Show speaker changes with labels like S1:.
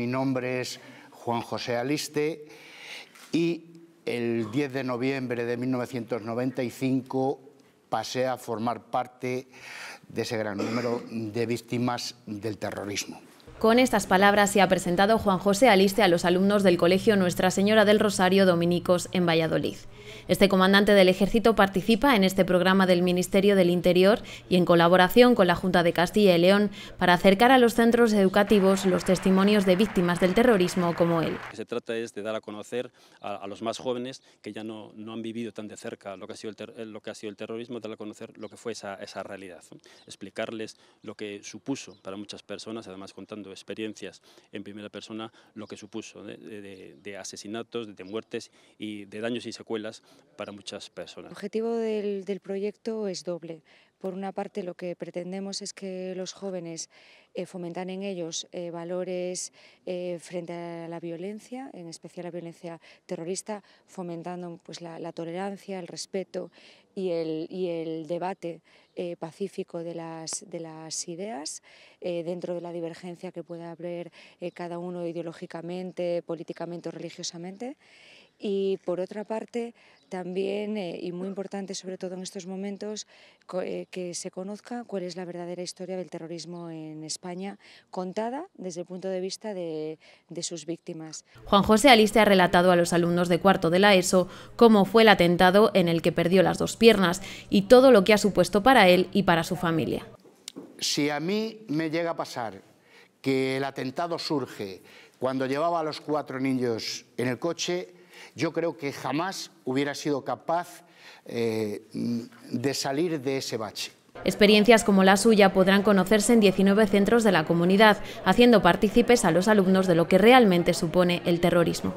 S1: mi nombre es Juan José Aliste y el 10 de noviembre de 1995 pasé a formar parte de ese gran número de víctimas del terrorismo.
S2: Con estas palabras se ha presentado Juan José Aliste a los alumnos del Colegio Nuestra Señora del Rosario Dominicos en Valladolid. Este comandante del ejército participa en este programa del Ministerio del Interior y en colaboración con la Junta de Castilla y León para acercar a los centros educativos los testimonios de víctimas del terrorismo como él.
S3: Se trata es de dar a conocer a, los más jóvenes que ya no, no, han vivido tan de cerca lo que ha sido el, lo que ha sido el terrorismo, dar a conocer lo que fue esa, esa realidad, explicarles lo que supuso para muchas personas, además contando experiencias en primera persona lo que supuso de, asesinatos, de muertes y de daños y secuelas para muchas personas. El
S4: objetivo del proyecto es doble. Por una parte, lo que pretendemos es que los jóvenes eh, fomentan en ellos eh, valores eh, frente a la violencia, en especial la violencia terrorista, fomentando pues, la, tolerancia, el respeto y el, debate pacífico de las, de las ideas, dentro de la divergencia que pueda haber cada uno ideológicamente, políticamente o religiosamente. Y por otra parte, también, eh, y muy importante sobre todo en estos momentos, eh, que se conozca cuál es la verdadera historia del terrorismo en España, contada desde el punto de vista de, de sus víctimas.
S2: Juan José Aliste ha relatado a los alumnos de cuarto de la ESO cómo fue el atentado en el que perdió las dos piernas y todo lo que ha supuesto para él y para su
S1: familia. Si a mí me llega a pasar que el atentado surge cuando llevaba a los cuatro niños en el coche, yo creo que jamás hubiera sido capaz eh, de salir de ese bache.
S2: Experiencias como la suya podrán conocerse en 19 centros de la comunidad, haciendo partícipes a los
S1: alumnos de lo que realmente supone el terrorismo.